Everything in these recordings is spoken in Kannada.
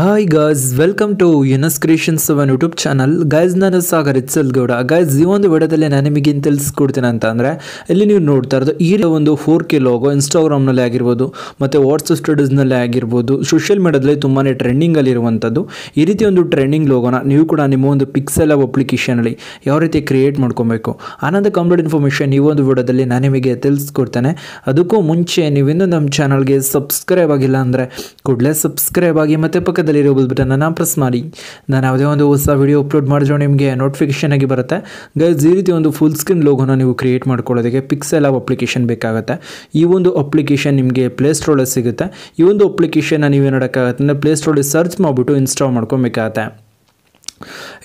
hi guys welcome to Yunus creations ಅವನ್ ಯೂಟ್ಯೂಬ್ ಚಾನಲ್ ಗಾಯ್ಸ್ ನಾನು ಸಾಗರ್ ಗೌಡ ಗಾಯ್ಸ್ ಈ ಒಂದು ವಿಡಿಯೋದಲ್ಲಿ ನಾನು ನಿಮಗೆ ಏನು ತಿಳಿಸ್ಕೊಡ್ತೀನಿ ಅಂತ ಅಂದರೆ ಇಲ್ಲಿ ನೀವು ನೋಡ್ತಾ ಇರೋದು ಈ ಒಂದು ಫೋರ್ ಕೆ ಲೋಗೋ ಇನ್ಸ್ಟಾಗ್ರಾಮ್ನಲ್ಲಿ ಆಗಿರ್ಬೋದು ಮತ್ತು ವಾಟ್ಸಪ್ ಸ್ಟೋರೀಸ್ನಲ್ಲೇ ಆಗಿರ್ಬೋದು ಸೋಷಿಯಲ್ ಮೀಡಿಯಾದಲ್ಲಿ ತುಂಬಾ ಟ್ರೆಂಡಿಂಗಲ್ಲಿರುವಂಥದ್ದು ಈ ರೀತಿ ಒಂದು ಟ್ರೆಂಡಿಂಗ್ ಲೋಗೋನ ನೀವು ಕೂಡ ನಿಮ್ಮ ಒಂದು ಪಿಕ್ಸೆಲ್ ಅಪ್ಲಿಕೇಶನಲ್ಲಿ ಯಾವ ರೀತಿ ಕ್ರಿಯೇಟ್ ಮಾಡ್ಕೊಬೇಕು ಆನಂದ ಕಂಪ್ಲೀಟ್ ಇನ್ಫಾರ್ಮೇಷನ್ ಈ ಒಂದು ವಿಡಿಯೋದಲ್ಲಿ ನಾನು ನಿಮಗೆ ತಿಳಿಸ್ಕೊಡ್ತೇನೆ ಅದಕ್ಕೂ ಮುಂಚೆ ನೀವಿನ್ನೂ ನಮ್ಮ ಚಾನಲ್ಗೆ ಸಬ್ಸ್ಕ್ರೈಬ್ ಆಗಿಲ್ಲ ಅಂದರೆ ಕೂಡಲೇ ಸಬ್ಸ್ಕ್ರೈಬ್ ಆಗಿ ಮತ್ತು ಪಕ್ಕದ ಪಕ್ಕದಲ್ಲಿರೋ ನಾನು ಪ್ರೆಸ್ ಮಾಡಿ ನಾನು ಯಾವುದೇ ಒಂದು ಹೊಸ ವಿಡಿಯೋ ಅಪ್ಲೋಡ್ ಮಾಡಿದ್ರು ನಿಮಗೆ ನೋಟಿಫಿಕೇಶನ್ ಆಗಿ ಬರುತ್ತೆ ಗೈಸ್ ಈ ರೀತಿ ಒಂದು ಫುಲ್ ಸ್ಕ್ರೀನ್ ಲೋಗೋನ ನೀವು ಕ್ರಿಯೇಟ್ ಮಾಡ್ಕೊಳ್ಳೋದಕ್ಕೆ ಪಿಕ್ಸೆಲ್ ಎಲ್ಲ ಅಪ್ಲಿಕೇಶನ್ ಬೇಕಾಗುತ್ತೆ ಈ ಒಂದು ಅಪ್ಲಿಕೇಶನ್ ನಿಮಗೆ ಪ್ಲೇ ಸ್ಟೋರಲ್ಲಿ ಸಿಗುತ್ತೆ ಈ ಒಂದು ಅಪ್ಲಿಕೇಶನ್ನ ನೀವೇನು ಮಾಡೋಕ್ಕಾಗುತ್ತೆ ಅಂದರೆ ಪ್ಲೇಸ್ಟೋರಲ್ಲಿ ಸರ್ಚ್ ಮಾಡಿಬಿಟ್ಟು ಇನ್ಸ್ಟಾಲ್ ಮಾಡ್ಕೊಬೇಕಾಗತ್ತೆ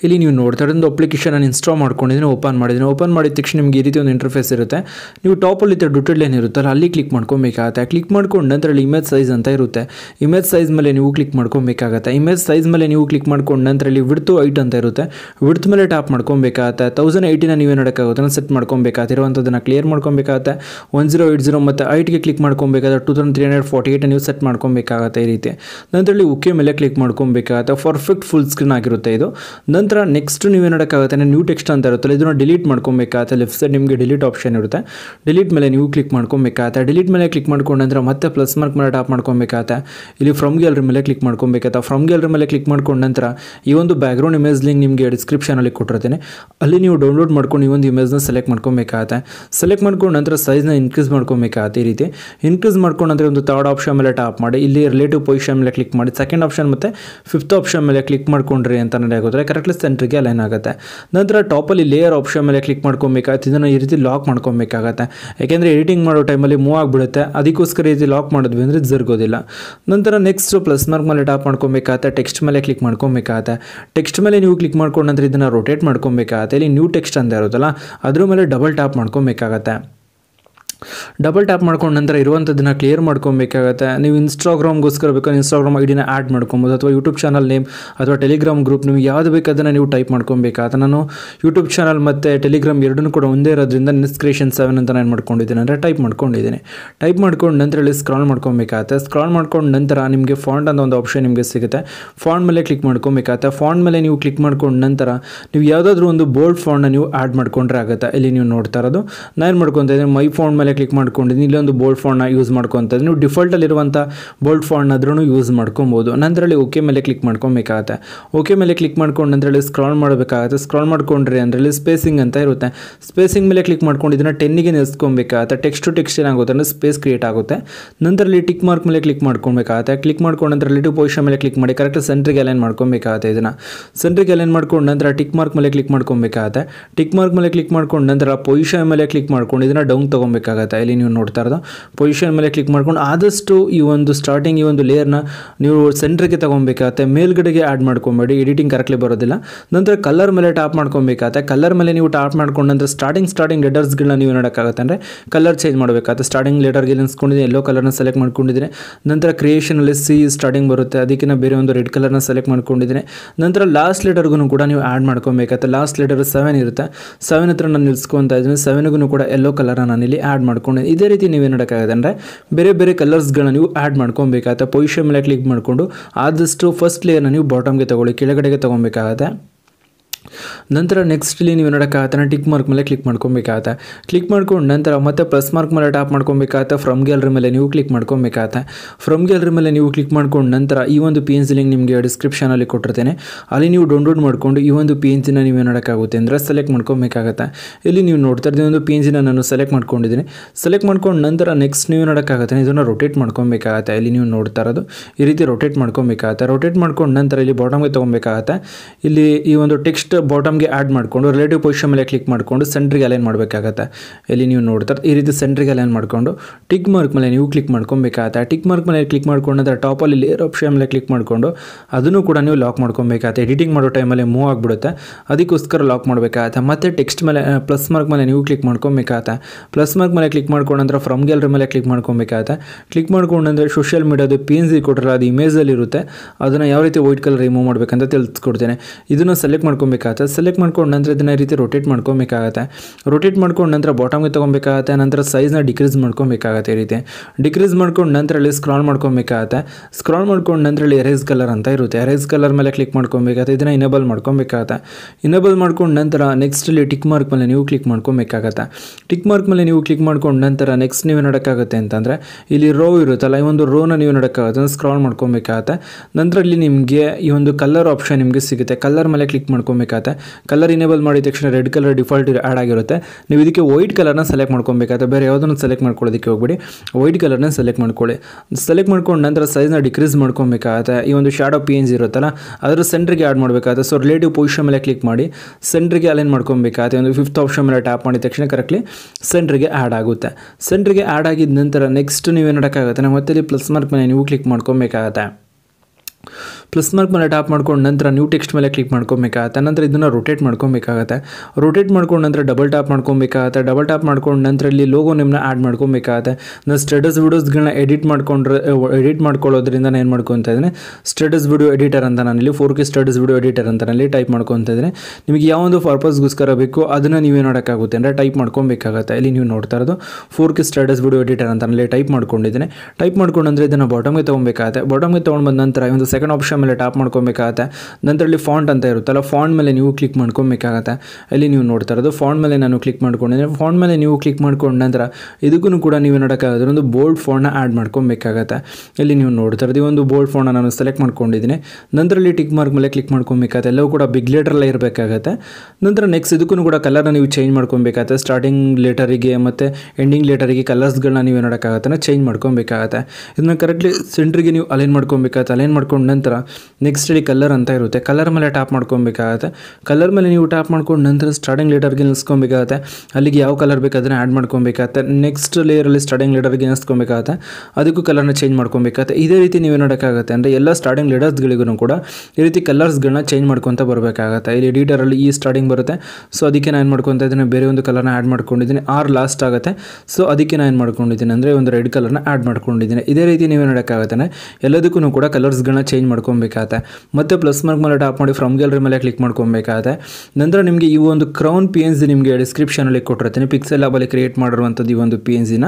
ಇಲ್ಲಿ ನೀವು ನೋಡ್ತಾ ಇರೋದು ಅಪ್ಲಿಕೇಶನ್ ನಾನು ಇನ್ಸ್ಟಾಲ್ ಮಾಡ್ಕೊಂಡಿದ್ದೀನಿ ಓಪನ್ ಮಾಡಿದ್ದೀನಿ ಓಪನ್ ಮಾಡಿದ ತಕ್ಷಣ ನಿಮಗೆ ಈ ರೀತಿ ಒಂದು ಇಂಟರ್ಫೇಸ್ ಇರುತ್ತೆ ನೀವು ಟಾಪಲ್ಲಿ ಇದ್ದರೆ ಡುಟೆಡ್ ಲೈನ್ ಇರುತ್ತಲ್ಲ ಅಲ್ಲಿ ಕ್ಲಿಕ್ ಮಾಡ್ಕೊಬೇಕಾಗುತ್ತೆ ಕ್ಲಿಕ್ ಮಾಡ್ಕೊಂಡು ನಂತರ ಇಮೇಜ್ ಸೈಜ್ ಅಂತ ಇರುತ್ತೆ ಇಮೇಜ್ ಸೈಜ್ ಮೇಲೆ ನೀವು ಕ್ಲಿಕ್ ಮಾಡ್ಕೊಬೇಕಾಗತ್ತೆ ಇಮೇಜ್ ಸೈಜ್ ಮೇಲೆ ನೀವು ಕ್ಲಿಕ್ ಮಾಡ್ಕೊಂಡು ನಂತರ ವಿಡ್ತು ಐಟ್ ಅಂತ ಇರುತ್ತೆ ವಿಡ್ತ್ ಮೇಲೆ ಟ್ಯಾಪ್ ಮಾಡ್ಕೊಬೇಕಾಗತ್ತೆ ತೌಸಂಡ್ ಏಯ್ಟಿನ ನೀವು ನೋಡೋಕ್ಕಾಗುತ್ತೆ ಸೆಟ್ ಮಾಡ್ಕೊಬೇಕಾಗಿರುವಂಥದ್ದನ್ನು ಕ್ಲಿಯರ್ ಮಾಡ್ಕೊಬೇಕಾಗತ್ತೆ ಒನ್ ಜೀರೋ ಏಯ್ಟ್ ಜೀರೋ ಮತ್ತು ಐಟ್ಗೆ ಕ್ಲಿಕ್ ಮಾಡ್ಕೊಬೇಕಾದ್ರೆ two thousand three hundred forty eight ನೀವು ಸೆಟ್ ಮಾಡ್ಕೊಬೇಕಾಗತ್ತೆ ಈ ರೀತಿ ನಂತರಲ್ಲಿ ಉಕೆ ಓಕೆ ಮೇಲೆ ಕ್ಲಿಕ್ ಮಾಡ್ಕೊಬೇಕಾಗತ್ತೆ ಪರ್ಫೆಕ್ಟ್ ಫುಲ್ ಸ್ಕ್ರೀನ್ ಆಗಿರುತ್ತೆ ಇದು ನಂತರ ನಂತರ ನೆಕ್ಸ್ಟ್ ನೀವು ಏನು ನ್ಯೂ ಟೆಕ್ಸ್ಟ್ ಅಂತ ಇರುತ್ತಲ್ಲ ಇದನ್ನು ಡಿಲೀಟ್ ಮಾಡ್ಕೊಬೇಕಾಗುತ್ತೆ ಲೆಫ್ಟ್ ಸೈಡ್ ನಿಮಗೆ ಡಿಲೀಟ್ ಆಪ್ಷನ್ ಇರುತ್ತೆ ಡಿಲೀಟ್ ಮೇಲೆ ನೀವು ಕ್ಲಿಕ್ ಮಾಡ್ಕೊಬೇಕಾಗುತ್ತೆ ಡಿಲೀಟ್ ಮೇಲೆ ಕ್ಲಿಕ್ ಮಾಡ್ಕೊಂಡು ನಂತರ ಮತ್ತೆ ಪ್ಲಸ್ ಮಾರ್ಕ್ ಮೇಲೆ ಟಾಪ್ ಮಾಡ್ಕೊಬೇಕಾಗುತ್ತೆ ಇಲ್ಲಿ ಫ್ರಮ್ ಗ್ಯಾಲರಿ ಮೇಲೆ ಕ್ಲಿಕ್ ಮಾಡ್ಕೊಬೇಕಾಗುತ್ತೆ ಫ್ರಮ್ ಗ್ಯಾಲರಿ ಮೇಲೆ ಕ್ಲಿಕ್ ಮಾಡ್ಕೊಂಡ ನಂತರ ಈ ಒಂದು ಬ್ಯಾಕ್ಗ್ರೌಂಡ್ ಇಮೇಜ್ ಲಿಂಕ್ ನಿಮಗೆ ಡಿಸ್ಕ್ರಿಪ್ಷನಲ್ಲಿ ಕೊಟ್ಟಿರ್ತೀನಿ ಅಲ್ಲಿ ನೀವು ಡೌನ್ಲೋಡ್ ಮಾಡ್ಕೊಂಡು ಈ ಒಂದು ಇಮೇಜ್ನ ಸೆಲೆಕ್ಟ್ ಮಾಡ್ಕೊಬೇಕಾಗುತ್ತೆ ಸೆಲೆಕ್ಟ್ ಮಾಡ್ಕೊಂಡು ನಂತರ ಸೈಜ್ನ ಇನ್ಕ್ರೀಸ್ ಮಾಡ್ಕೊಬೇಕಾಗುತ್ತೆ ಈ ರೀತಿ ಇನ್ಕ್ರೀಸ್ ಮಾಡ್ಕೊಂಡು ನಂತರ ಒಂದು ತರ್ಡ್ ಆಪ್ಷನ್ ಮೇಲೆ ಟಾಪ್ ಮಾಡಿ ಇಲ್ಲಿ ರಿಲೇಟಿವ್ ಪೊಸಿಷನ್ ಮೇಲೆ ಕ್ಲಿಕ್ ಮಾಡಿ ಸೆಕೆಂಡ್ ಆಪ್ಷನ್ ಮತ್ತು ಫಿಫ್ತ್ ಆಪ್ಷನ್ ಮೇಲೆ ಕ್ಲಿಕ್ ಮಾಡ್ಕೊಂಡ್ರಿ ಅಂತ ನನಗೆ ಕರೆಕ್ಟ್ ಸರ್ವಿಸ್ ಸೆಂಟ್ರಿಗೆ ಅಲೈನ್ ಆಗುತ್ತೆ ನಂತರ ಟಾಪಲ್ಲಿ ಲೇಯರ್ ಆಪ್ಷನ್ ಮೇಲೆ ಕ್ಲಿಕ್ ಮಾಡ್ಕೊಬೇಕಾಗುತ್ತೆ ಇದನ್ನು ಈ ರೀತಿ ಲಾಕ್ ಮಾಡ್ಕೊಬೇಕಾಗತ್ತೆ ಯಾಕೆಂದರೆ ಎಡಿಟಿಂಗ್ ಮಾಡೋ ಟೈಮಲ್ಲಿ ಮೂವ್ ಆಗಿಬಿಡುತ್ತೆ ಅದಕ್ಕೋಸ್ಕರ ಈ ರೀತಿ ಲಾಕ್ ಮಾಡಿದ್ವಿ ಅಂದರೆ ಜರುಗೋದಿಲ್ಲ ನಂತರ ನೆಕ್ಸ್ಟ್ ಪ್ಲಸ್ ಮಾರ್ಕ್ ಮೇಲೆ ಟಾಪ್ ಮಾಡ್ಕೊಬೇಕಾಗತ್ತೆ ಟೆಕ್ಸ್ಟ್ ಮೇಲೆ ಕ್ಲಿಕ್ ಮಾಡ್ಕೊಬೇಕಾಗತ್ತೆ ಟೆಕ್ಸ್ಟ್ ಮೇಲೆ ನೀವು ಕ್ಲಿಕ್ ಮಾಡ್ಕೊಂಡು ನಂತರ ಇದನ್ನು ರೊಟೇಟ್ ಮಾಡ್ಕೊಬೇಕಾಗತ್ತೆ ಇಲ್ಲಿ ನ್ಯೂ ಟೆಕ್ಸ್ಟ್ ಅಂತ ಇರುತ್ತಲ್ಲ ಅದ್ರ ಮೇಲೆ ಡಬಲ್ ಟ್ಯಾಪ್ ಮಾಡ್ಕೊಬೇಕಾಗತ್ತೆ ಡಬಲ್ ಟ್ಯಾಪ್ ಮಾಡ್ಕೊಂಡು ನಂತರ ಇರುವಂಥದ್ದನ್ನು ಕ್ಲಿಯರ್ ಮಾಡ್ಕೊಬೇಕಾಗತ್ತೆ ನೀವು ಇನ್ಸ್ಟಾಗ್ರಾಮ್ಗೋಸ್ಕರ ಬೇಕಾದ್ರೆ ಇನ್ಸ್ಟಾಗ್ರಾಮ್ ಡಿನ ಆ್ಯಡ್ ಮಾಡ್ಕೊಬೋದು ಅಥವಾ ಯೂಟ್ಯೂಬ್ ಚಾನಲ್ ನೇಮ್ ಅಥವಾ ಟೆಲಿಗ್ರಾಮ್ ಗ್ರೂಪ್ ನಿಮ್ಗೆ ಯಾವುದು ಬೇಕಾದ್ರೆ ನೀವು ಟೈಪ್ ಮಾಡ್ಕೊಬೇಕಾಗತ್ತೆ ನಾನು ಯೂಟ್ಯೂಬ್ ಚಾನಲ್ ಮತ್ತು ಟೆಲಿಗ್ರಾಮ್ ಎರಡನ್ನೂ ಕೂಡ ಒಂದೇ ಇರೋದ್ರಿಂದ ನಿಸ್ಕ್ರೇಷನ್ ಸೆವೆನ್ ಅಂತ ನಾನು ಮಾಡ್ಕೊಂಡಿದ್ದೀನಿ ಅಂದರೆ ಟೈಪ್ ಮಾಡ್ಕೊಂಡಿದ್ದೀನಿ ಟೈಪ್ ಮಾಡ್ಕೊಂಡು ನಂತರ ಇಲ್ಲಿ ಸ್ಕ್ರಾಲ್ ಮಾಡ್ಕೊಬೇಕಾಗತ್ತೆ ಸ್ಕ್ರಾಲ್ ಮಾಡ್ಕೊಂಡು ನಂತರ ನಿಮಗೆ ಫಾಂಟ್ ಅಂತ ಒಂದು ಆಪ್ಷನ್ ನಿಮಗೆ ಸಿಗುತ್ತೆ ಫಾಂಟ್ ಮೇಲೆ ಕ್ಲಿಕ್ ಮಾಡ್ಕೊಬೇಕಾಗತ್ತೆ ಫಾಂಟ್ ಮೇಲೆ ನೀವು ಕ್ಲಿಕ್ ಮಾಡ್ಕೊಂಡು ನಂತರ ನೀವು ಯಾವುದಾದ್ರೂ ಒಂದು ಬೋಲ್ಡ್ ಫಾಂಟ್ನ ನೀವು ಆ್ಯಡ್ ಮಾಡ್ಕೊಂಡ್ರೆ ಆಗುತ್ತೆ ಇಲ್ಲಿ ನೀವು ನೋಡ್ತಾ ಇರೋದು ನಾನು ಏನು ಮಾಡ್ಕೊತಾ ಇದ್ದೀನಿ ಮೈ ಫೋನ್ ಮೇಲೆ ಮೇಲೆ ಕ್ಲಿಕ್ ಮಾಡ್ಕೊಂಡಿದ್ದೀನಿ ಇಲ್ಲೊಂದು ಬೋಲ್ಡ್ ನ ಯೂಸ್ ಮಾಡ್ಕೊತ ನೀವು ಡಿಫಾಲ್ಟಲ್ಲಿರುವಂಥ ಬೋಲ್ಡ್ ಫಾಂಡ್ನಾದ್ರೂ ಯೂಸ್ ಮಾಡ್ಕೊಬೋದು ನಂತರಲ್ಲಿ ಓಕೆ ಮೇಲೆ ಕ್ಲಿಕ್ ಮಾಡ್ಕೊಬೇಕಾಗುತ್ತೆ ಓಕೆ ಮೇಲೆ ಕ್ಲಿಕ್ ಮಾಡ್ಕೊಂಡು ನಂತರಲ್ಲಿ ಸ್ಕ್ರಾಲ್ ಮಾಡಬೇಕಾಗುತ್ತೆ ಸ್ಕ್ರಾಲ್ ಮಾಡ್ಕೊಂಡ್ರೆ ಅಂದರೆ ಸ್ಪೇಸಿಂಗ್ ಅಂತ ಇರುತ್ತೆ ಸ್ಪೇಸಿಂಗ್ ಮೇಲೆ ಕ್ಲಿಕ್ ಮಾಡ್ಕೊಂಡು ಇದನ್ನು ಟೆನ್ನಿಗೆ ನಿಲ್ಸ್ಕೊಬೇಕಾಗುತ್ತೆ ಟೆಕ್ಸ್ಟ್ ಟು ಟೆಕ್ಸ್ಟ್ ಏನಾಗುತ್ತೆ ಅಂದರೆ ಸ್ಪೇಸ್ ಕ್ರಿಯೇಟ್ ಆಗುತ್ತೆ ನಂತರಲ್ಲಿ ಟಿಕ್ ಮಾರ್ಕ್ ಮೇಲೆ ಕ್ಲಿಕ್ ಮಾಡ್ಕೊಬೇಕಾಗುತ್ತೆ ಕ್ಲಿಕ್ ಮಾಡ್ಕೊಂಡು ನಂತರ ಟು ಪೊಸಿಷನ್ ಮೇಲೆ ಕ್ಲಿಕ್ ಮಾಡಿ ಕರೆಕ್ಟ್ ಸೆಂಟ್ರಿಗೆ ಅಲೈನ್ ಮಾಡ್ಕೊಬೇಕಾಗುತ್ತೆ ಇದನ್ನು ಸೆಂಟ್ರಿಗೆ ಅಲೈನ್ ಮಾಡ್ಕೊಂಡು ನಂತರ ಟಿಕ್ ಮಾರ್ಕ್ ಮೇಲೆ ಕ್ಲಿಕ್ ಮಾಡ್ಕೊಬೇಕಾಗುತ್ತೆ ಟಿಕ್ ಮಾರ್ಕ್ ಮೇಲೆ ಕ್ಲಿಕ್ ಮಾಡ್ಕೊಂಡು ನಂತರ ಪೊಸಿಷನ್ ಮೇಲೆ ಕ್ಲಿಕ್ ಮಾಡ್ಕೊಂಡು ಇದನ್ನು ಡೌನ್ ತೊಗೊಬೇಕಾಗುತ್ತೆ ಬೇಕಾಗುತ್ತೆ ಇಲ್ಲಿ ನೀವು ನೋಡ್ತಾ ಇರೋದು ಪೊಸಿಷನ್ ಮೇಲೆ ಕ್ಲಿಕ್ ಮಾಡ್ಕೊಂಡು ಆದಷ್ಟು ಈ ಒಂದು ಸ್ಟಾರ್ಟಿಂಗ್ ಈ ಒಂದು ಲೇಯರ್ನ ನೀವು ಸೆಂಟ್ರಿಗೆ ತೊಗೊಬೇಕಾಗತ್ತೆ ಮೇಲ್ಗಡೆಗೆ ಆ್ಯಡ್ ಮಾಡ್ಕೊಬೇಡಿ ಎಡಿಟಿಂಗ್ ಕರೆಕ್ಟ್ಲಿ ಬರೋದಿಲ್ಲ ನಂತರ ಕಲರ್ ಮೇಲೆ ಟಾಪ್ ಮಾಡ್ಕೊಬೇಕಾಗತ್ತೆ ಕಲರ್ ಮೇಲೆ ನೀವು ಟಾಪ್ ಮಾಡ್ಕೊಂಡು ನಂತರ ಸ್ಟಾರ್ಟಿಂಗ್ ಸ್ಟಾರ್ಟಿಂಗ್ ಲೆಟರ್ಸ್ಗಳನ್ನ ನೀವು ನೋಡೋಕ್ಕಾಗತ್ತೆ ಅಂದರೆ ಕಲರ್ ಚೇಂಜ್ ಮಾಡಬೇಕಾಗುತ್ತೆ ಸ್ಟಾರ್ಟಿಂಗ್ ಲೆಟರ್ಗೆ ಅನ್ಸ್ಕೊಂಡಿದ್ದೀನಿ ಎಲ್ಲೋ ಕಲರ್ನ ಸೆಲೆಕ್ಟ್ ಮಾಡ್ಕೊಂಡಿದ್ದೀನಿ ನಂತರ ಕ್ರಿಯೇಷನ್ ಅಲ್ಲಿ ಸಿ ಸ್ಟಾರ್ಟಿಂಗ್ ಬರುತ್ತೆ ಅದಕ್ಕಿಂತ ಬೇರೆ ಒಂದು ರೆಡ್ ಕಲರ್ನ ಸೆಲೆಕ್ಟ್ ಮಾಡ್ಕೊಂಡಿದ್ದೀನಿ ನಂತರ ಲಾಸ್ಟ್ ಲೆಟರ್ಗೂ ಕೂಡ ನೀವು ಆ್ಯಡ್ ಮಾಡ್ಕೊಬೇಕಾಗತ್ತೆ ಲಾಸ್ಟ್ ಲೆಟರ್ ಸೆವೆನ್ ಇರುತ್ತೆ ಸೆವೆನ್ ಹತ್ರ ನಾನು ನಿಲ್ಸ್ಕೊತಾ ಇದ್ದೀನಿ ಸೆವೆನ್ಗೂ ಕೂಡ ಎಲ್ಲೋ ಕಲರ್ನ ನಾನಿಲ್ಲಿ ಆ್ಯಡ್ ಆ್ಯಡ್ ಮಾಡ್ಕೊಂಡು ಇದೇ ರೀತಿ ನೀವು ಏನು ಅಂದರೆ ಬೇರೆ ಬೇರೆ ಕಲರ್ಸ್ಗಳನ್ನ ನೀವು ಆ್ಯಡ್ ಮಾಡ್ಕೊಬೇಕಾಗುತ್ತೆ ಪೊಸಿಷನ್ ಮೇಲೆ ಕ್ಲಿಕ್ ಮಾಡಿಕೊಂಡು ಆದಷ್ಟು ಫಸ್ಟ್ ಲೇಯರ್ನ ನೀವು ಬಾಟಮ್ಗೆ ತೊಗೊಳ್ಳಿ ಕೆಳಗಡೆಗೆ ತೊಗೊಬೇಕಾಗತ್ತೆ ನಂತರ ನೆಕ್ಸ್ಟ್ ಇಲ್ಲಿ ನೀವು ನೋಡೋಕ್ಕಾಗತ್ತೆ ಟಿಕ್ ಮಾರ್ಕ್ ಮೇಲೆ ಕ್ಲಿಕ್ ಮಾಡ್ಕೊಬೇಕಾಗತ್ತೆ ಕ್ಲಿಕ್ ಮಾಡ್ಕೊಂಡು ನಂತರ ಮತ್ತೆ ಪ್ಲಸ್ ಮಾರ್ಕ್ ಮೇಲೆ ಟ್ಯಾಪ್ ಮಾಡ್ಕೊಬೇಕಾಗತ್ತೆ ಫ್ರಮ್ ಗ್ಯಾಲರಿ ಮೇಲೆ ನೀವು ಕ್ಲಿಕ್ ಮಾಡ್ಕೊಬೇಕಾಗತ್ತೆ ಫ್ರಮ್ ಗ್ಯಾಲರಿ ಮೇಲೆ ನೀವು ಕ್ಲಿಕ್ ಮಾಡ್ಕೊಂಡು ನಂತರ ಈ ಒಂದು ಪಿ ಎನ್ ಜಿ ಲಿಂಕ್ ನಿಮಗೆ ಡಿಸ್ಕ್ರಿಪ್ಷನಲ್ಲಿ ಕೊಟ್ಟಿರ್ತೇನೆ ಅಲ್ಲಿ ನೀವು ಡೌನ್ಲೋಡ್ ಮಾಡಿಕೊಂಡು ಈ ಒಂದು ಪಿ ಎನ್ ಜಿನ ನೀವು ನೋಡೋಕ್ಕಾಗುತ್ತೆ ಅಂದರೆ ಸೆಲೆಕ್ಟ್ ಮಾಡ್ಕೊಬೇಕಾಗತ್ತೆ ಇಲ್ಲಿ ನೀವು ನೋಡ್ತಾ ಒಂದು ಪಿ ಎನ್ ಜಿನ ನಾನು ಸೆಲೆಕ್ಟ್ ಮಾಡ್ಕೊಂಡಿದ್ದೀನಿ ಸೆಲೆಕ್ಟ್ ಮಾಡ್ಕೊಂಡು ನಂತರ ನೆಕ್ಸ್ಟ್ ನೀವು ನೋಡೋಕ್ಕಾಗತ್ತೆ ಇದನ್ನು ರೊಟೇಟ್ ಮಾಡ್ಕೊಬೇಕಾಗತ್ತೆ ಇಲ್ಲಿ ನೀವು ನೋಡ್ತಾ ಇರೋದು ಈ ರೀತಿ ರೊಟೇಟ್ ಮಾಡ್ಕೊಬೇಕಾಗತ್ತೆ ರೊಟೇಟ್ ಮಾಡ್ಕೊಂಡು ನಂತರ ಇಲ್ಲಿ ಬಾಟಮ್ಗೆ ತೊಗೊಬೇಕಾಗತ್ತೆ ಇಲ್ಲಿ ಈ ಒಂದು ಟೆಕ್ಸ್ಟ್ ನೆಕ್ಸ್ಟ್ ಬಾಟಮ್ಗೆ ಆ್ಯಡ್ ಮಾಡಿಕೊಂಡು ರಿಲೇಟಿವ್ ಪೊಸಿಷನ್ ಮೇಲೆ ಕ್ಲಿಕ್ ಮಾಡಿಕೊಂಡು ಸೆಂಟ್ರಿಗೆ ಅಲೈನ್ ಮಾಡಬೇಕಾಗತ್ತೆ ಇಲ್ಲಿ ನೀವು ನೋಡ್ತಾರೆ ಈ ರೀತಿ ಸೆಂಟ್ರಿಗೆ ಅಲೈನ್ ಮಾಡಿಕೊಂಡು ಟಿಕ್ ಮಾರ್ಕ್ ಮೇಲೆ ನೀವು ಕ್ಲಿಕ್ ಮಾಡ್ಕೊಬೇಕಾಗತ್ತೆ ಟಿಕ್ ಮಾರ್ಕ್ ಮೇಲೆ ಕ್ಲಿಕ್ ಮಾಡ್ಕೊಂಡು ಅದರ ಟಾಪಲ್ಲಿ ಲೇಯರ್ ಆಪ್ಷನ್ ಮೇಲೆ ಕ್ಲಿಕ್ ಮಾಡಿಕೊಂಡು ಅದನ್ನು ಕೂಡ ನೀವು ಲಾಕ್ ಮಾಡ್ಕೊಬೇಕಾಗತ್ತೆ ಎಡಿಟಿಂಗ್ ಮಾಡೋ ಟೈಮಲ್ಲಿ ಮೂವ್ ಆಗಿಬಿಡುತ್ತೆ ಅದಕ್ಕೋಸ್ಕರ ಲಾಕ್ ಮಾಡಬೇಕಾಗತ್ತೆ ಮತ್ತೆ ಟೆಕ್ಸ್ಟ್ ಮೇಲೆ ಪ್ಲಸ್ ಮಾರ್ಕ್ ಮೇಲೆ ನೀವು ಕ್ಲಿಕ್ ಮಾಡ್ಕೊಬೇಕಾಗತ್ತೆ ಪ್ಲಸ್ ಮಾರ್ಕ್ ಮೇಲೆ ಕ್ಲಿಕ್ ನಂತರ ಫ್ರಮ್ ಗ್ಯಾಲರಿ ಮೇಲೆ ಕ್ಲಿಕ್ ಮಾಡ್ಕೊಬೇಕಾಗತ್ತೆ ಕ್ಲಿಕ್ ಮಾಡ್ಕೊಂಡಂದ್ರೆ ಸೋಷಿಯಲ್ ಮೀಡಿಯಾದ ಪಿ ಎನ್ ಸಿ ಕೊಟ್ಟರೆ ಅದು ಇಮೇಜಲ್ಲಿ ಇರುತ್ತೆ ಅದನ್ನು ಯಾವ ರೀತಿ ವೈಟ್ ಕಲರ್ ರಿಮೂವ್ ಮಾಡಬೇಕಂತ ತಿಳಿಸ್ಕೊಡ್ತೇನೆ ಇದನ್ನು ಸೆಲೆಕ್ಟ್ ಮಾಡ್ಕೊಬೇಕು ತೊಗೊಬೇಕಾಗತ್ತೆ ಸೆಲೆಕ್ಟ್ ಮಾಡ್ಕೊಂಡು ನಂತರ ಈ ರೀತಿ ರೊಟೇಟ್ ಮಾಡ್ಕೊಬೇಕಾಗತ್ತೆ ರೊಟೇಟ್ ಮಾಡ್ಕೊಂಡು ನಂತರ ಬಾಟಮ್ಗೆ ತೊಗೊಬೇಕಾಗತ್ತೆ ನಂತರ ಸೈಜ್ನ ಡಿಕ್ರೀಸ್ ಮಾಡ್ಕೊಬೇಕಾಗತ್ತೆ ಈ ರೀತಿ ಡಿಕ್ರೀಸ್ ಮಾಡ್ಕೊಂಡು ನಂತರ ಅಲ್ಲಿ ಸ್ಕ್ರಾಲ್ ಮಾಡ್ಕೊಬೇಕಾಗತ್ತೆ ಸ್ಕ್ರಾಲ್ ಮಾಡ್ಕೊಂಡು ನಂತರ ಅಲ್ಲಿ ಎರೇಸ್ ಕಲರ್ ಅಂತ ಇರುತ್ತೆ ಎರೇಸ್ ಕಲರ್ ಮೇಲೆ ಕ್ಲಿಕ್ ಮಾಡ್ಕೊಬೇಕಾಗತ್ತೆ ಇದನ್ನ ಇನೇಬಲ್ ಮಾಡ್ಕೊಬೇಕಾಗತ್ತೆ ಇನೇಬಲ್ ಮಾಡ್ಕೊಂಡು ನಂತರ ನೆಕ್ಸ್ಟ್ ಅಲ್ಲಿ ಟಿಕ್ ಮಾರ್ಕ್ ಮೇಲೆ ನೀವು ಕ್ಲಿಕ್ ಮಾಡ್ಕೊಬೇಕಾಗತ್ತೆ ಟಿಕ್ ಮಾರ್ಕ್ ಮೇಲೆ ನೀವು ಕ್ಲಿಕ್ ಮಾಡ್ಕೊಂಡು ನಂತರ ನೆಕ್ಸ್ಟ್ ನೀವು ನಡಕ್ಕಾಗುತ್ತೆ ಅಂತಂದ್ರೆ ಇಲ್ಲಿ ರೋ ಇರುತ್ತಲ್ಲ ಈ ಒಂದು ರೋನ ನೀವು ನೋಡೋಕ್ಕಾಗುತ್ತೆ ಸ್ಕ್ರಾಲ್ ಮಾಡ್ಕೊಬೇಕಾಗತ್ತೆ ನಂತರ ಅಲ್ಲಿ ನಿಮಗೆ ಈ ಒಂದು ಕಲರ್ ಆಪ್ಷನ್ ನಿಮಗೆ ಸಿಗುತ್ತೆ ಕಲರ್ ಮೇಲೆ ಕ್ಲಿಕ್ ಮಾಡ್ಕೊಬೇಕಾಗುತ್ತೆ ಕಲರ್ ಇನೇಬಲ್ ಮಾಡಿದ ತಕ್ಷಣ ರೆಡ್ ಕಲರ್ ಡಿಫಾಲ್ಟ್ ಆ್ಯಡ್ ಆಗಿರುತ್ತೆ ನೀವು ಇದಕ್ಕೆ ವೈಟ್ ಕಲರ್ನ ಸೆಲೆಕ್ಟ್ ಮಾಡ್ಕೊಬೇಕಾಗುತ್ತೆ ಬೇರೆ ಯಾವುದನ್ನು ಸೆಲೆಕ್ಟ್ ಮಾಡ್ಕೊಳ್ಳೋದಕ್ಕೆ ಹೋಗ್ಬಿಡಿ ವೈಟ್ ಕಲರ್ನ ಸೆಲೆಕ್ಟ್ ಮಾಡ್ಕೊಳ್ಳಿ ಸೆಲೆಕ್ಟ್ ಮಾಡ್ಕೊಂಡು ನಂತರ ಸೈಜ್ನ ಡಿಕ್ರೀಸ್ ಮಾಡ್ಕೊಬೇಕಾಗತ್ತೆ ಈ ಒಂದು ಶ್ಯಾಡೋ ಎನ್ ಇರುತ್ತಲ್ಲ ಅದರ ಸೆಂಟ್ರಿಗೆ ಆ್ಯಡ್ ಮಾಡಬೇಕಾಗುತ್ತೆ ಸೊ ರಿಲೇಟಿವ್ ಪೊಸಿಷನ್ ಮೇಲೆ ಕ್ಲಿಕ್ ಮಾಡಿ ಸೆಂಟ್ರಿಗೆ ಅಲೈನ್ ಮಾಡ್ಕೊಬೇಕಾಗತ್ತೆ ಒಂದು ಫಿಫ್ತ್ ಆಪ್ಷನ್ ಮೇಲೆ ಟ್ಯಾಪ್ ಮಾಡಿದ ತಕ್ಷಣ ಕರೆಕ್ಟ್ಲಿ ಸೆಂಟ್ರಿಗೆ ಆ್ಯಡ್ ಆಗುತ್ತೆ ಸೆಂಟ್ರಿಗೆ ಆ್ಯಡ್ ಆಗಿದ ನಂತರ ನೆಕ್ಸ್ಟ್ ನೀವು ಮಾಡೋಕ್ಕಾಗುತ್ತೆ ನಾವು ಮತ್ತೆ ಪ್ಲಸ್ ಮಾರ್ಕ್ ಮೇಲೆ ನೀವು ಕ್ಲಿಕ್ ಮಾಡ್ಕೊಬೇಕಾಗತ್ತೆ ಪ್ಲಸ್ ಮಾರ್ಕ್ ಮೇಲೆ ಟ್ಯಾಪ್ ಮಾಡ್ಕೊಂಡು ನಂತರ ನ್ಯೂ ಟೆಕ್ಸ್ಟ್ ಮೇಲೆ ಕ್ಲಿಕ್ ಮಾಡ್ಕೊಬೇಕಾಗತ್ತೆ ನಂತರ ಇದನ್ನು ರೊಟೇಟ್ ಮಾಡ್ಕೊಬೇಕಾಗತ್ತೆ ರೊಟೇಟ್ ಮಾಡ್ಕೊಂಡು ನಂತರ ಡಬಲ್ ಟ್ಯಾಪ್ ಮಾಡ್ಕೊಬೇಕಾಗತ್ತೆ ಡಬಲ್ ಟ್ಯಾಪ್ ಮಾಡ್ಕೊಂಡು ನಂತರ ಇಲ್ಲಿ ಲೋಗೋ ನಿಮ್ಮನ್ನ ಆ್ಯಡ್ ಮಾಡ್ಕೊಬೇಕಾಗತ್ತೆ ನಾನು ಸ್ಟೇಟಸ್ ವಿಡಿಯೋಸ್ಗಳನ್ನ ಎಡಿಟ್ ಮಾಡ್ಕೊಂಡ್ರೆ ಎಡಿಟ್ ಮಾಡ್ಕೊಳ್ಳೋದ್ರಿಂದ ನಾನು ಏನು ಮಾಡ್ಕೊತಾ ಇದ್ದೀನಿ ಸ್ಟೇಟಸ್ ವಿಡಿಯೋ ಎಡಿಟರ್ ಅಂತ ನಾನು ಇಲ್ಲಿ four K status video editor ಅಂತ ನಾನು ಟೈಪ್ ಮಾಡ್ಕೊತಾ ಇದ್ದೀನಿ ನಿಮಗೆ ಯಾವೊಂದು ಪರ್ಪಸ್ಗೋಸ್ಕರ ಬೇಕು ಅದನ್ನು ನೀವೇ ನೋಡೋಕ್ಕಾಗುತ್ತೆ ಅಂದರೆ ಟೈಪ್ ಮಾಡ್ಕೊಬೇಕಾಗತ್ತೆ ಇಲ್ಲಿ ನೀವು ನೋಡ್ತಾ ಇರೋದು four K status video editor ಅಂತ ನಾನು ಟೈಪ್ ಮಾಡ್ಕೊಂಡಿದ್ದೀನಿ ಟೈಪ್ ಮಾಡ್ಕೊಂಡ್ರೆ ಇದನ್ನು ಬಾಟಮ್ಗೆ ತೊಗೊಬೇಕಾಗತ್ತೆ ಬಾಟಮ್ಗೆ ತೊಗೊಂಡು ಬಂದ ನಂತರ ಒಂದು ಸೆಕೆಂಡ್ ಆಪ್ಷನ್ ಮೇಲೆ ಟಾಪ್ ಮಾಡ್ಕೊಬೇಕಾಗತ್ತೆ ನಂತರಲ್ಲಿ ಫಾಂಟ್ ಅಂತ ಇರುತ್ತಲ್ಲ ಫಾಂಟ್ ಮೇಲೆ ನೀವು ಕ್ಲಿಕ್ ಮಾಡ್ಕೊಬೇಕಾಗತ್ತೆ ಅಲ್ಲಿ ನೀವು ನೋಡ್ತಾ ಇರೋದು ಫಾಂಟ್ ಮೇಲೆ ನಾನು ಕ್ಲಿಕ್ ಮಾಡ್ಕೊಂಡಿದ್ದೀನಿ ಫಾಂಟ್ ಮೇಲೆ ನೀವು ಕ್ಲಿಕ್ ಮಾಡ್ಕೊಂಡ ನಂತರ ಇದಕ್ಕೂ ಕೂಡ ನೀವು ನೋಡೋಕ್ಕಾಗೋದ್ರೆ ಒಂದು ಬೋಲ್ಡ್ ಫೋನ್ನ ಆ್ಯಡ್ ಮಾಡ್ಕೊಬೇಕಾಗತ್ತೆ ಇಲ್ಲಿ ನೀವು ನೋಡ್ತಾ ಇರೋದು ಒಂದು ಬೋಲ್ಡ್ ಫೋನ್ನ ನಾನು ಸೆಲೆಕ್ಟ್ ಮಾಡ್ಕೊಂಡಿದ್ದೀನಿ ನಂತರಲ್ಲಿ ಟಿಕ್ ಮಾರ್ಕ್ ಮೇಲೆ ಕ್ಲಿಕ್ ಮಾಡ್ಕೊಬೇಕಾಗತ್ತೆ ಎಲ್ಲವೂ ಕೂಡ ಬಿಗ್ ಲೆಟ್ರಲ್ಲೇ ಇರಬೇಕಾಗತ್ತೆ ನಂತರ ನೆಕ್ಸ್ಟ್ ಇದಕ್ಕೂ ಕೂಡ ಕಲರ್ನ ನೀವು ಚೇಂಜ್ ಮಾಡ್ಕೊಬೇಕಾಗತ್ತೆ ಸ್ಟಾರ್ಟಿಂಗ್ ಲೆಟರಿಗೆ ಮತ್ತು ಎಂಡಿಂಗ್ ಲೆಟರಿಗೆ ಕಲರ್ಸ್ಗಳನ್ನ ನೀವು ನೋಡೋಕ್ಕಾಗತ್ತೆ ಚೇಂಜ್ ಮಾಡ್ಕೊಬೇಕಾಗತ್ತೆ ಇದನ್ನು ಕರೆಕ್ಟ್ಲಿ ಸೆಂಟ್ರಿಗೆ ನೀವು ಅಲೈನ್ ಮಾಡ್ಕೊಬೇಕಾಗತ್ತೆ ಅಲೈನ್ ಮಾಡ್ಕೊಂಡ ನಂತರ ನೆಕ್ಸ್ಟ್ ಇಲ್ಲಿ ಕಲರ್ ಅಂತ ಇರುತ್ತೆ ಕಲರ್ ಮೇಲೆ ಟ್ಯಾಪ್ ಮಾಡ್ಕೊಬೇಕಾಗುತ್ತೆ ಕಲರ್ ಮೇಲೆ ನೀವು ಟ್ಯಾಪ್ ಮಾಡ್ಕೊಂಡು ನಂತರ ಸ್ಟಾರ್ಟಿಂಗ್ ಲೀಡರ್ಗೆ ನಿಲ್ಸ್ಕೊಬೇಕಾಗತ್ತೆ ಅಲ್ಲಿಗೆ ಯಾವ ಕಲರ್ ಬೇಕಾದ್ರೆ ಆ್ಯಡ್ ಮಾಡ್ಕೊಬೇಕಾಗುತ್ತೆ ನೆಕ್ಸ್ಟ್ ಲೇಯರಲ್ಲಿ ಸ್ಟಾರ್ಟಿಂಗ್ ಲೀಡರ್ಗೆ ನಿಲ್ಸ್ಕೊಬೇಕಾಗತ್ತೆ ಅದಕ್ಕೂ ಕಲರ್ನ ಚೇಂಜ್ ಮಾಡ್ಕೊಬೇಕಾಗುತ್ತೆ ಇದೇ ರೀತಿ ನೀವು ನೋಡೋಕ್ಕಾಗುತ್ತೆ ಅಂದರೆ ಎಲ್ಲ ಸ್ಟಾರ್ಟಿಂಗ್ ಲೀಡರ್ಸ್ಗಳಿಗೂ ಕೂಡ ಈ ರೀತಿ ಕಲರ್ಸ್ಗಳನ್ನ ಚೇಂಜ್ ಮಾಡ್ಕೊತ ಬರಬೇಕಾಗುತ್ತೆ ಇಲ್ಲಿ ಎಡಿಟರಲ್ಲಿ ಈ ಸ್ಟಾರ್ಟಿಂಗ್ ಬರುತ್ತೆ ಸೊ ಅದಕ್ಕೆ ನಾನು ಏನು ಮಾಡ್ಕೊತಾ ಇದ್ದೀನಿ ಬೇರೆ ಒಂದು ಕಲರ್ನ ಆ್ಯಡ್ ಮಾಡ್ಕೊಂಡಿದ್ದೀನಿ ಆರ್ ಲಾಸ್ಟ್ ಆಗುತ್ತೆ ಸೊ ಅದಕ್ಕೆ ನಾನು ಏನು ಮಾಡ್ಕೊಂಡಿದ್ದೀನಿ ಅಂದರೆ ಒಂದು ರೆಡ್ ಕಲರ್ನ ಆ್ಯಡ್ ಮಾಡ್ಕೊಂಡಿದ್ದೀನಿ ಇದೇ ರೀತಿ ನೀವು ನೋಡೋಕ್ಕಾಗುತ್ತೆ ಎಲ್ಲದಕ್ಕೂ ಕೂಡ ಕಲರ್ಸ್ಗಳನ್ನ ಚೇಂಜ್ ಮಾಡ್ಕೊಬೇಕು ಮಾಡ್ಕೊಬೇಕಾಗತ್ತೆ ಮತ್ತು ಪ್ಲಸ್ ಮಾರ್ಕ್ ಮೇಲೆ ಟಾಪ್ ಮಾಡಿ ಫ್ರಮ್ ಗ್ಯಾಲರಿ ಮೇಲೆ ಕ್ಲಿಕ್ ಮಾಡ್ಕೊಬೇಕಾಗತ್ತೆ ನಂತರ ನಿಮಗೆ ಈ ಒಂದು ಕ್ರೌನ್ ಪಿ ಎನ್ ಜಿ ನಿಮಗೆ ಡಿಸ್ಕ್ರಿಪ್ಷನಲ್ಲಿ ಕೊಟ್ಟಿರ್ತೀನಿ ಪಿಕ್ಸೆಲ್ ಲಾಬಲ್ಲಿ ಕ್ರಿಯೇಟ್ ಮಾಡಿರುವಂಥದ್ದು ಈ ಒಂದು ಪಿ ಎನ್ ಜಿನ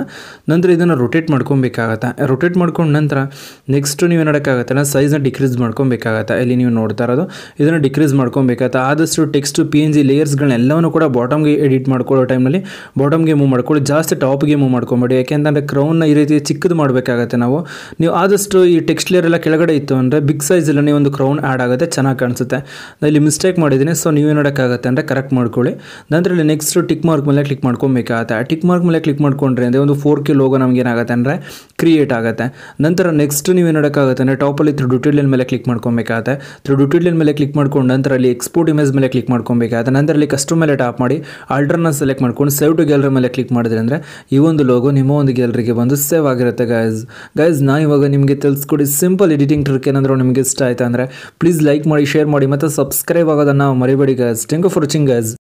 ನಂತರ ಇದನ್ನು ರೊಟೇಟ್ ಮಾಡ್ಕೊಬೇಕಾಗತ್ತೆ ರೊಟೇಟ್ ಮಾಡ್ಕೊಂಡು ನಂತರ ನೆಕ್ಸ್ಟ್ ನೀವು ಮಾಡೋಕ್ಕಾಗತ್ತೆ ಸೈಜ್ ಸೈಜ್ನ ಡಿಕ್ರೀಸ್ ಮಾಡ್ಕೊಬೇಕಾಗತ್ತೆ ಇಲ್ಲಿ ನೀವು ನೋಡ್ತಾ ಇರೋದು ಇದನ್ನು ಡಿಕ್ರೀಸ್ ಮಾಡ್ಕೊಬೇಕಾಗತ್ತೆ ಆದಷ್ಟು ಟೆಕ್ಸ್ಟ್ ಪಿ ಎನ್ ಜಿ ಲೇಯರ್ಸ್ಗಳನ್ನೆಲ್ಲವೂ ಕೂಡ ಬಾಟಮ್ಗೆ ಎಡಿಟ್ ಮಾಡ್ಕೊಳ್ಳೋ ಟೈಮಲ್ಲಿ ಬಾಟಮ್ಗೆ ಮೂವ್ ಮಾಡ್ಕೊಳ್ಳಿ ಜಾಸ್ತಿ ಟಾಪ್ಗೆ ಮೂವ್ ಮಾಡ್ಕೊಬೇಡಿ ಯಾಕೆಂತಂದರೆ ಕ್ರೌನ್ನ ಈ ರೀತಿ ಚಿಕ್ಕದು ಮಾಡಬೇಕಾಗತ್ತೆ ನಾವು ನೀವು ಆದಷ್ಟು ಈ ಟೆಕ್ಸ್ಟ್ ಲೇಯರ್ ಎಲ್ಲ ಕೆಳಗಡೆ ಇತ್ತು ಅಂದರೆ ಬಿಗ್ ಸೈಜ್ ಸೈಜಲ್ಲಿ ಒಂದು ಕ್ರೌನ್ ಆ್ಯಡ್ ಆಗುತ್ತೆ ಚೆನ್ನಾಗಿ ಕಾಣಿಸುತ್ತೆ ನಾನು ಇಲ್ಲಿ ಮಿಸ್ಟೇಕ್ ಮಾಡಿದ್ದೀನಿ ಸೊ ನೀವು ಆಗುತ್ತೆ ಅಂದರೆ ಕರೆಕ್ಟ್ ಮಾಡ್ಕೊಳ್ಳಿ ನಂತರ ಇಲ್ಲಿ ನೆಕ್ಸ್ಟ್ ಟಿಕ್ ಮಾರ್ಕ್ ಮೇಲೆ ಕ್ಲಿಕ್ ಮಾಡ್ಕೊಬೇಕಾಗುತ್ತೆ ಆ ಟಿಕ್ ಮಾರ್ಕ್ ಮೇಲೆ ಕ್ಲಿಕ್ ಮಾಡ್ಕೊಂಡ್ರೆ ಅಂದರೆ ಒಂದು ಫೋರ್ ಕೆ ಲೋಗೋ ನಮ್ಗೆ ಏನಾಗುತ್ತೆ ಅಂದರೆ ಕ್ರಿಯೇಟ್ ಆಗುತ್ತೆ ನಂತರ ನೆಕ್ಸ್ಟ್ ನೀವು ಮಾಡೋಕ್ಕಾಗುತ್ತೆ ಅಂದರೆ ಟಾಪಲ್ಲಿ ತ್ರೂ ಲೈನ್ ಮೇಲೆ ಕ್ಲಿಕ್ ಮಾಡ್ಕೊಬೇಕಾಗುತ್ತೆ ತ್ರೂ ಮೇಲೆ ಕ್ಲಿಕ್ ಮಾಡ್ಕೊಂಡು ನಂತರ ಅಲ್ಲಿ ಎಕ್ಸ್ಪೋರ್ಟ್ ಇಮೇಜ್ ಮೇಲೆ ಕ್ಲಿಕ್ ಮಾಡ್ಕೊಬೇಕಾಗುತ್ತೆ ನಂತರ ಅಲ್ಲಿ ಕಸ್ಟಮ್ ಮೇಲೆ ಟಾಪ್ ಮಾಡಿ ಆಲ್ಟ್ರನ್ನ ಸೆಲೆಕ್ಟ್ ಮಾಡ್ಕೊಂಡು ಸೇವ್ ಟು ಗ್ಯಾಲರಿ ಮೇಲೆ ಕ್ಲಿಕ್ ಮಾಡಿದ್ರೆ ಅಂದರೆ ಈ ಒಂದು ಲೋಗೋ ನಿಮ್ಮ ಒಂದು ಗ್ಯಾಲರಿಗೆ ಬಂದು ಸೇವ್ ಆಗಿರುತ್ತೆ ಗೈಸ್ ಗೈಸ್ ನಾನು ಇವಾಗ ನಿಮಗೆ ತಿಳಿಸ್ಕೊಡಿ ಸಿಂಪಲ್ ಎಡಿಟಿಂಗ್ ಟ್ರಿಕ್ ಏನಂದ್ರೆ ನಿಮಗೆ ಇಷ್ಟ ಆಯ್ತಾ ಅಂದ್ರೆ ಪ್ಲೀಸ್ ಲೈಕ್ ಮಾಡಿ ಶೇರ್ ಮಾಡಿ ಮತ್ತೆ ಸಬ್ಸ್ಕ್ರೈಬ್ ಆಗೋದನ್ನ ಮರಿಬೇಡಿ guys thank you for watching guys